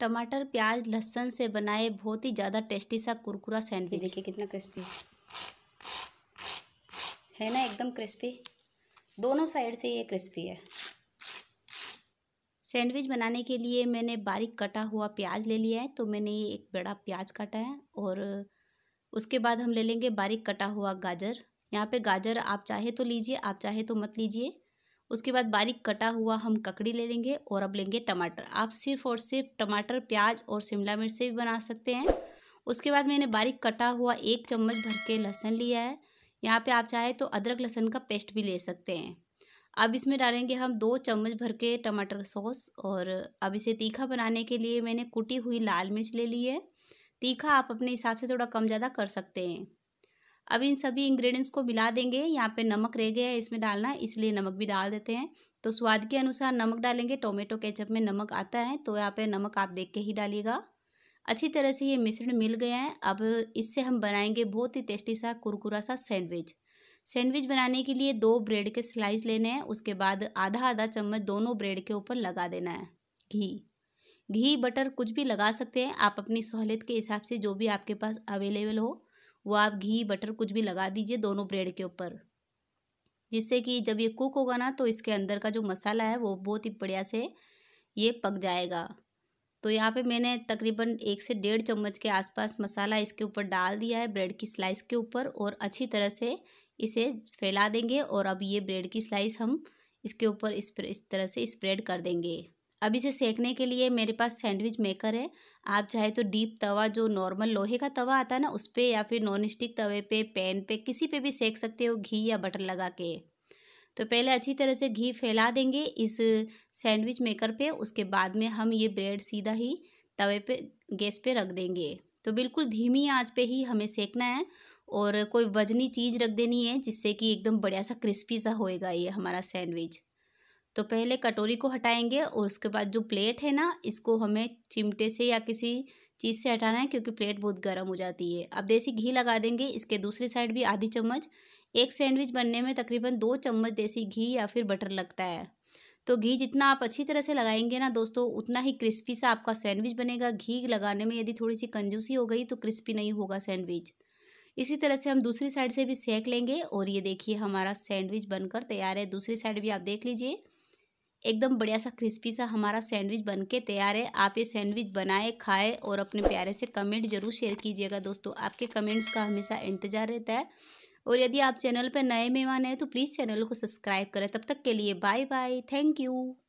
टमाटर प्याज लहसुन से बनाए बहुत ही ज़्यादा टेस्टी सा कुरकुरा सैंडविच देखिए कितना क्रिस्पी है ना एकदम क्रिस्पी दोनों साइड से ये क्रिस्पी है सैंडविच बनाने के लिए मैंने बारीक कटा हुआ प्याज ले लिया है तो मैंने ये एक बड़ा प्याज काटा है और उसके बाद हम ले लेंगे बारीक कटा हुआ गाजर यहाँ पे गाजर आप चाहे तो लीजिए आप चाहे तो मत लीजिए उसके बाद बारीक कटा हुआ हम ककड़ी ले लेंगे और अब लेंगे टमाटर आप सिर्फ और सिर्फ टमाटर प्याज और शिमला मिर्च से भी बना सकते हैं उसके बाद मैंने बारीक कटा हुआ एक चम्मच भर के लहसन लिया है यहाँ पे आप चाहे तो अदरक लहसन का पेस्ट भी ले सकते हैं अब इसमें डालेंगे हम दो चम्मच भर के टमाटर सॉस और अब इसे तीखा बनाने के लिए मैंने कुटी हुई लाल मिर्च ले ली है तीखा आप अपने हिसाब से थोड़ा कम ज़्यादा कर सकते हैं अब इन सभी इंग्रेडिएंट्स को मिला देंगे यहाँ पे नमक रह गया है इसमें डालना इसलिए नमक भी डाल देते हैं तो स्वाद के अनुसार नमक डालेंगे टोमेटो केचप में नमक आता है तो यहाँ पे नमक आप देख के ही डालिएगा अच्छी तरह से ये मिश्रण मिल गया है अब इससे हम बनाएंगे बहुत ही टेस्टी सा कुरकुरा सा सैंडविच सैंडविच बनाने के लिए दो ब्रेड के स्लाइस लेने हैं उसके बाद आधा आधा चम्मच दोनों ब्रेड के ऊपर लगा देना है घी घी बटर कुछ भी लगा सकते हैं आप अपनी सहूलियत के हिसाब से जो भी आपके पास अवेलेबल हो वो आप घी बटर कुछ भी लगा दीजिए दोनों ब्रेड के ऊपर जिससे कि जब ये कुक होगा ना तो इसके अंदर का जो मसाला है वो बहुत ही बढ़िया से ये पक जाएगा तो यहाँ पे मैंने तकरीबन एक से डेढ़ चम्मच के आसपास मसाला इसके ऊपर डाल दिया है ब्रेड की स्लाइस के ऊपर और अच्छी तरह से इसे फैला देंगे और अब ये ब्रेड की स्लाइस हम इसके ऊपर इस, इस तरह से स्प्रेड कर देंगे अब इसे सेकने के लिए मेरे पास सैंडविच मेकर है आप चाहे तो डीप तवा जो नॉर्मल लोहे का तवा आता है ना उस पर या फिर नॉन स्टिक तवे पे पैन पे किसी पे भी सेक सकते हो घी या बटर लगा के तो पहले अच्छी तरह से घी फैला देंगे इस सैंडविच मेकर पे उसके बाद में हम ये ब्रेड सीधा ही तवे पे गैस पे रख देंगे तो बिल्कुल धीमी आँच पर ही हमें सेकना है और कोई वजनी चीज़ रख देनी है जिससे कि एकदम बढ़िया सा क्रिस्पी सा होएगा ये हमारा सैंडविच तो पहले कटोरी को हटाएंगे और उसके बाद जो प्लेट है ना इसको हमें चिमटे से या किसी चीज़ से हटाना है क्योंकि प्लेट बहुत गर्म हो जाती है अब देसी घी लगा देंगे इसके दूसरी साइड भी आधी चम्मच एक सैंडविच बनने में तकरीबन दो चम्मच देसी घी या फिर बटर लगता है तो घी जितना आप अच्छी तरह से लगाएंगे ना दोस्तों उतना ही क्रिस्पी सा आपका सैंडविच बनेगा घी लगाने में यदि थोड़ी सी कंजूसी हो गई तो क्रिस्पी नहीं होगा सैंडविच इसी तरह से हम दूसरी साइड से भी सेक लेंगे और ये देखिए हमारा सैंडविच बनकर तैयार है दूसरी साइड भी आप देख लीजिए एकदम बढ़िया सा क्रिस्पी सा हमारा सैंडविच बन के तैयार है आप ये सैंडविच बनाए खाए और अपने प्यारे से कमेंट जरूर शेयर कीजिएगा दोस्तों आपके कमेंट्स का हमेशा इंतज़ार रहता है और यदि आप चैनल पर नए मेहमान हैं तो प्लीज़ चैनल को सब्सक्राइब करें तब तक के लिए बाय बाय थैंक यू